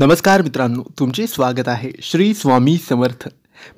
नमस्कार मित्रांनो तुमचे स्वागत आहे श्री स्वामी समर्थ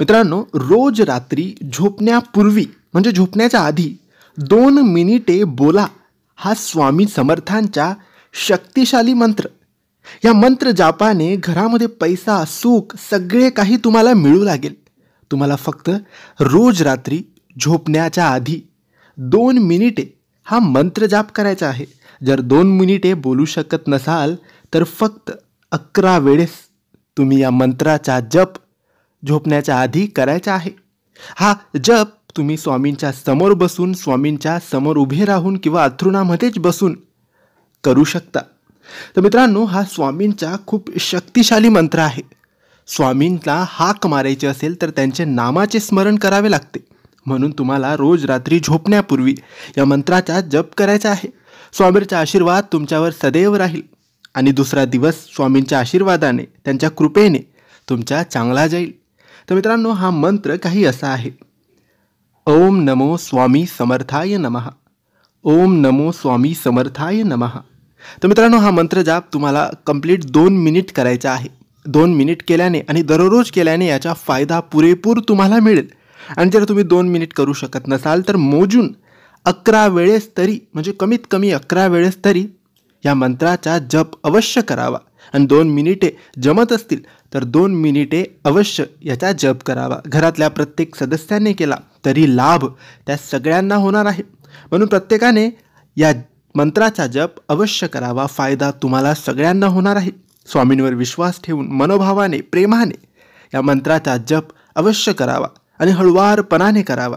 मित्रांनो रोज रात्री झोपण्यापूर्वी म्हणजे झोपण्याच्या आधी दोन मिनिटे बोला हा स्वामी समर्थांच्या शक्तिशाली मंत्र या मंत्र जापाने घरामध्ये पैसा सुख सगळे काही तुम्हाला मिळू लागेल तुम्हाला फक्त रोज रात्री झोपण्याच्या आधी दोन मिनिटे हा मंत्र जाप करायचा आहे जर दोन मिनिटे बोलू शकत नसाल तर फक्त अकरा वेळेस तुम्ही या मंत्राचा जप झोपण्याच्या आधी करायचा आहे हा जप तुम्ही स्वामींच्या समोर बसून स्वामींच्या समोर उभे राहून किंवा अथरुणामध्येच बसून करू शकता तर मित्रांनो हा स्वामींचा खूप शक्तिशाली मंत्र आहे स्वामींना हाक मारायचे असेल तर त्यांचे नामाचे स्मरण करावे लागते म्हणून तुम्हाला रोज रात्री झोपण्यापूर्वी या मंत्राचा जप करायचा आहे स्वामींचा आशीर्वाद तुमच्यावर सदैव राहील आणि दुसरा दिवस स्वामींच्या आशीर्वादाने त्यांच्या कृपेने तुमच्या चांगला जाईल तर मित्रांनो हा मंत्र काही असा आहे ओम नमो स्वामी समर्थाय नमः ओम नमो स्वामी समर्थाय नमः तर मित्रांनो हा मंत्र जाप तुम्हाला कंप्लीट दोन मिनिट करायचा आहे दोन मिनिट केल्याने आणि दररोज केल्याने याचा फायदा पुरेपूर तुम्हाला मिळेल आणि जर तुम्ही दोन मिनिट करू शकत नसाल तर मोजून अकरा वेळेस तरी म्हणजे कमीत कमी अकरा वेळेस तरी या मंत्राचा जप अवश्य करावा आणि दोन मिनिटे जमत असतील तर दोन मिनिटे अवश्य याचा जप करावा घरातल्या प्रत्येक सदस्याने केला तरी लाभ त्या सगळ्यांना होणार आहे म्हणून प्रत्येकाने या मंत्राचा जप अवश्य करावा फायदा तुम्हाला सगळ्यांना होणार आहे स्वामींवर विश्वास ठेवून मनोभावाने प्रेमाने या मंत्राचा जप अवश्य करावा आणि हळुवारपणाने करावा